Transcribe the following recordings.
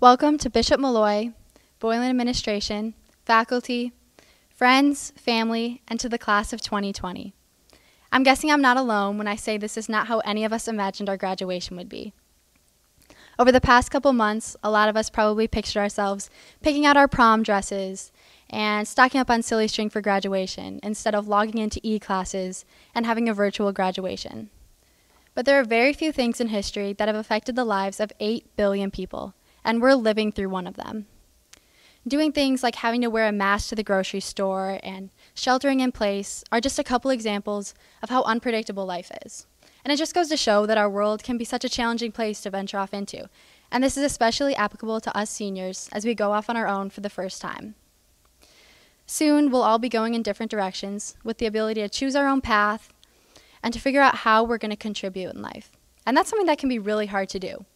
Welcome to Bishop Malloy, Boylan Administration, faculty, friends, family, and to the class of 2020. I'm guessing I'm not alone when I say this is not how any of us imagined our graduation would be. Over the past couple months, a lot of us probably pictured ourselves picking out our prom dresses and stocking up on silly string for graduation instead of logging into e classes and having a virtual graduation. But there are very few things in history that have affected the lives of 8 billion people and we're living through one of them. Doing things like having to wear a mask to the grocery store and sheltering in place are just a couple examples of how unpredictable life is. And it just goes to show that our world can be such a challenging place to venture off into. And this is especially applicable to us seniors as we go off on our own for the first time. Soon, we'll all be going in different directions with the ability to choose our own path and to figure out how we're going to contribute in life. And that's something that can be really hard to do.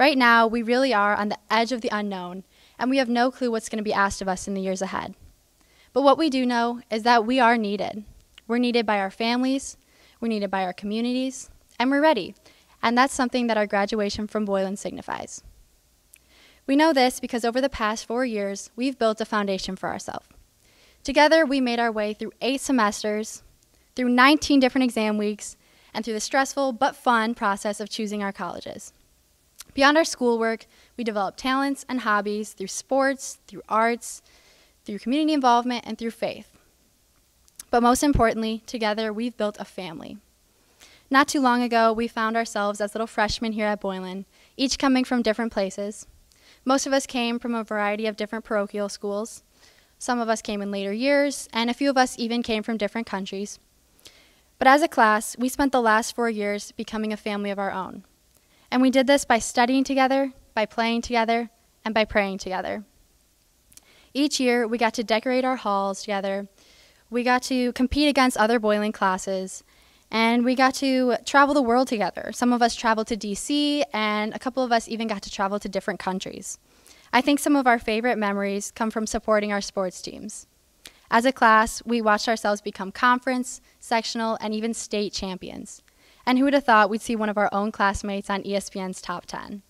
Right now, we really are on the edge of the unknown, and we have no clue what's going to be asked of us in the years ahead. But what we do know is that we are needed. We're needed by our families, we're needed by our communities, and we're ready. And that's something that our graduation from Boylan signifies. We know this because over the past four years, we've built a foundation for ourselves. Together, we made our way through eight semesters, through 19 different exam weeks, and through the stressful but fun process of choosing our colleges. Beyond our schoolwork, we develop talents and hobbies through sports, through arts, through community involvement, and through faith. But most importantly, together we've built a family. Not too long ago, we found ourselves as little freshmen here at Boylan, each coming from different places. Most of us came from a variety of different parochial schools. Some of us came in later years, and a few of us even came from different countries. But as a class, we spent the last four years becoming a family of our own. And we did this by studying together, by playing together, and by praying together. Each year, we got to decorate our halls together, we got to compete against other boiling classes, and we got to travel the world together. Some of us traveled to DC, and a couple of us even got to travel to different countries. I think some of our favorite memories come from supporting our sports teams. As a class, we watched ourselves become conference, sectional, and even state champions. And who would have thought we'd see one of our own classmates on ESPN's top 10?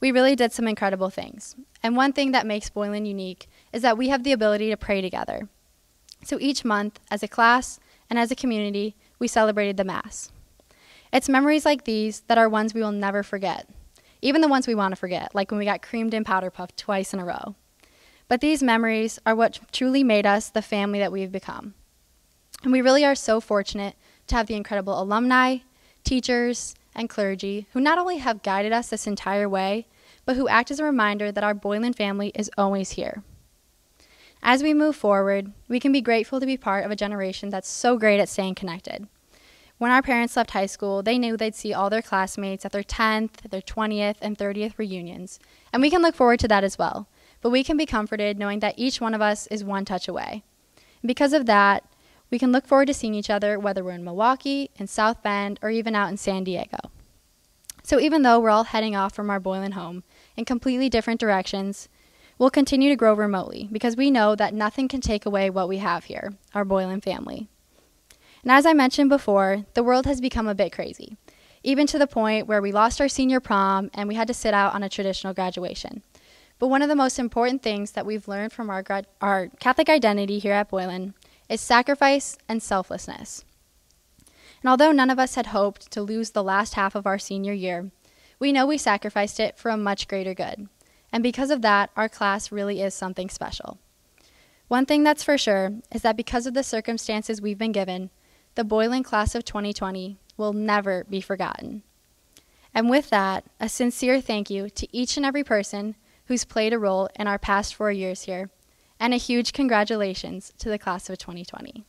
We really did some incredible things. And one thing that makes Boylan unique is that we have the ability to pray together. So each month, as a class and as a community, we celebrated the Mass. It's memories like these that are ones we will never forget, even the ones we want to forget, like when we got creamed in powder puff twice in a row. But these memories are what truly made us the family that we've become. And we really are so fortunate to have the incredible alumni, teachers, and clergy who not only have guided us this entire way, but who act as a reminder that our Boylan family is always here. As we move forward, we can be grateful to be part of a generation that's so great at staying connected. When our parents left high school, they knew they'd see all their classmates at their 10th, their 20th, and 30th reunions, and we can look forward to that as well. But we can be comforted knowing that each one of us is one touch away. And because of that, we can look forward to seeing each other whether we're in Milwaukee, in South Bend, or even out in San Diego. So even though we're all heading off from our Boylan home in completely different directions, we'll continue to grow remotely because we know that nothing can take away what we have here, our Boylan family. And as I mentioned before, the world has become a bit crazy, even to the point where we lost our senior prom and we had to sit out on a traditional graduation. But one of the most important things that we've learned from our, our Catholic identity here at Boylan is sacrifice and selflessness. And although none of us had hoped to lose the last half of our senior year, we know we sacrificed it for a much greater good. And because of that, our class really is something special. One thing that's for sure is that because of the circumstances we've been given, the Boylan class of 2020 will never be forgotten. And with that, a sincere thank you to each and every person who's played a role in our past four years here and a huge congratulations to the class of 2020.